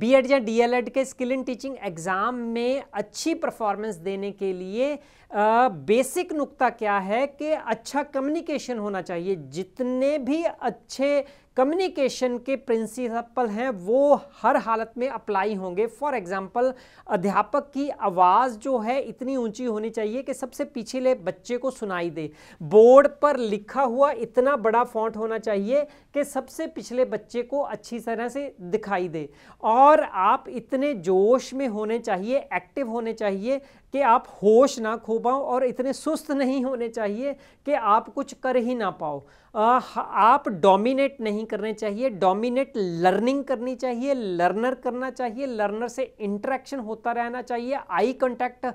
BEd या DElEd के skill in teaching exam में अच्छी परफॉर्मेंस देने के लिए आ, बेसिक नुक्ता क्या है कि अच्छा कम्युनिकेशन होना चाहिए जितने भी अच्छे कम्युनिकेशन के प्रिंसिपल हैं वो हर हालत में अप्लाई होंगे फॉर एग्जांपल अध्यापक की आवाज़ जो है इतनी ऊंची होनी चाहिए कि सबसे पिछले बच्चे को सुनाई दे बोर्ड पर लिखा हुआ इतना बड़ा फॉन्ट होना चाहिए कि सबसे पिछले बच्चे को अच्छी तरह से दिखाई दे और आप इतने जोश में होने चाहिए एक्टिव होने चाहिए कि आप होश ना खो पाओ और इतने सुस्त नहीं होने चाहिए कि आप कुछ कर ही ना पाओ आ, आप डोमिनेट नहीं करने चाहिए डोमिनेट लर्निंग करनी चाहिए लर्नर करना चाहिए लर्नर से इंट्रैक्शन होता रहना चाहिए आई कांटेक्ट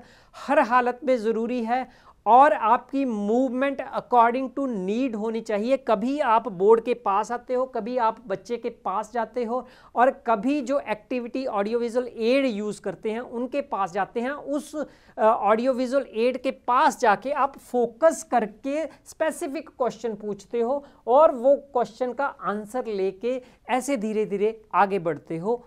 हर हालत में ज़रूरी है और आपकी मूवमेंट अकॉर्डिंग टू नीड होनी चाहिए कभी आप बोर्ड के पास आते हो कभी आप बच्चे के पास जाते हो और कभी जो activity audio visual aid use करते हैं उनके पास जाते हैं उस ऑडियो विजुअल एड के पास जाके आप फोकस करके स्पेसिफिक क्वेश्चन पूछते हो और वो क्वेश्चन का आंसर लेके ऐसे धीरे धीरे आगे बढ़ते हो